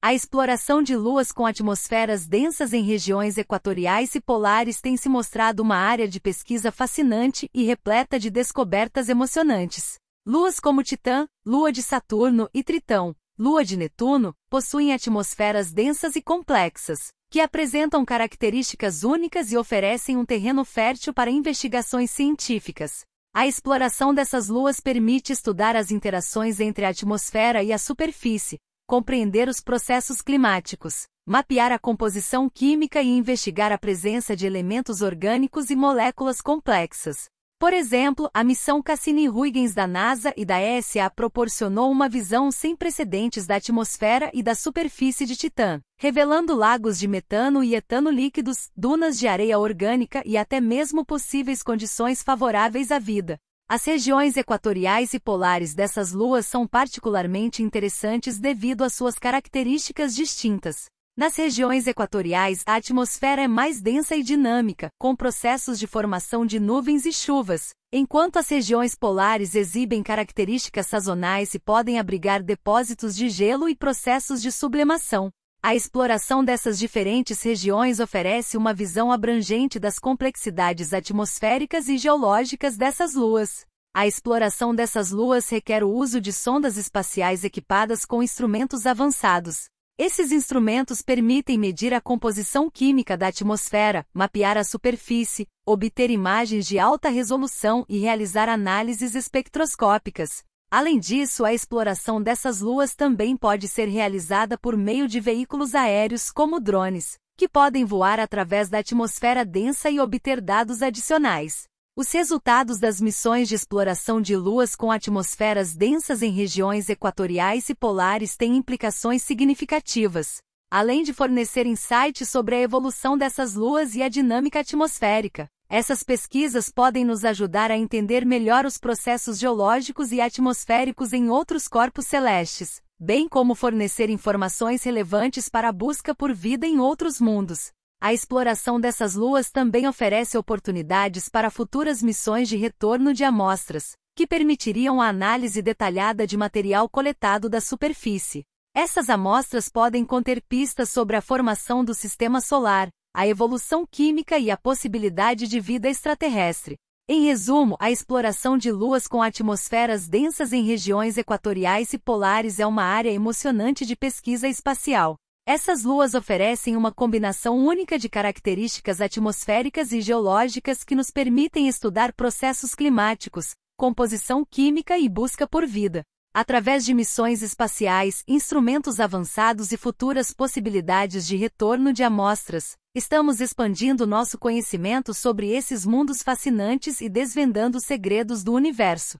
A exploração de luas com atmosferas densas em regiões equatoriais e polares tem se mostrado uma área de pesquisa fascinante e repleta de descobertas emocionantes. Luas como Titã, Lua de Saturno e Tritão, Lua de Netuno, possuem atmosferas densas e complexas, que apresentam características únicas e oferecem um terreno fértil para investigações científicas. A exploração dessas luas permite estudar as interações entre a atmosfera e a superfície, compreender os processos climáticos, mapear a composição química e investigar a presença de elementos orgânicos e moléculas complexas. Por exemplo, a missão Cassini-Huygens da NASA e da ESA proporcionou uma visão sem precedentes da atmosfera e da superfície de Titã, revelando lagos de metano e etano líquidos, dunas de areia orgânica e até mesmo possíveis condições favoráveis à vida. As regiões equatoriais e polares dessas luas são particularmente interessantes devido às suas características distintas. Nas regiões equatoriais, a atmosfera é mais densa e dinâmica, com processos de formação de nuvens e chuvas, enquanto as regiões polares exibem características sazonais e podem abrigar depósitos de gelo e processos de sublimação. A exploração dessas diferentes regiões oferece uma visão abrangente das complexidades atmosféricas e geológicas dessas luas. A exploração dessas luas requer o uso de sondas espaciais equipadas com instrumentos avançados. Esses instrumentos permitem medir a composição química da atmosfera, mapear a superfície, obter imagens de alta resolução e realizar análises espectroscópicas. Além disso, a exploração dessas luas também pode ser realizada por meio de veículos aéreos como drones, que podem voar através da atmosfera densa e obter dados adicionais. Os resultados das missões de exploração de luas com atmosferas densas em regiões equatoriais e polares têm implicações significativas, além de fornecer insights sobre a evolução dessas luas e a dinâmica atmosférica. Essas pesquisas podem nos ajudar a entender melhor os processos geológicos e atmosféricos em outros corpos celestes, bem como fornecer informações relevantes para a busca por vida em outros mundos. A exploração dessas luas também oferece oportunidades para futuras missões de retorno de amostras, que permitiriam a análise detalhada de material coletado da superfície. Essas amostras podem conter pistas sobre a formação do sistema solar, a evolução química e a possibilidade de vida extraterrestre. Em resumo, a exploração de luas com atmosferas densas em regiões equatoriais e polares é uma área emocionante de pesquisa espacial. Essas luas oferecem uma combinação única de características atmosféricas e geológicas que nos permitem estudar processos climáticos, composição química e busca por vida através de missões espaciais, instrumentos avançados e futuras possibilidades de retorno de amostras, estamos expandindo nosso conhecimento sobre esses mundos fascinantes e desvendando os segredos do universo.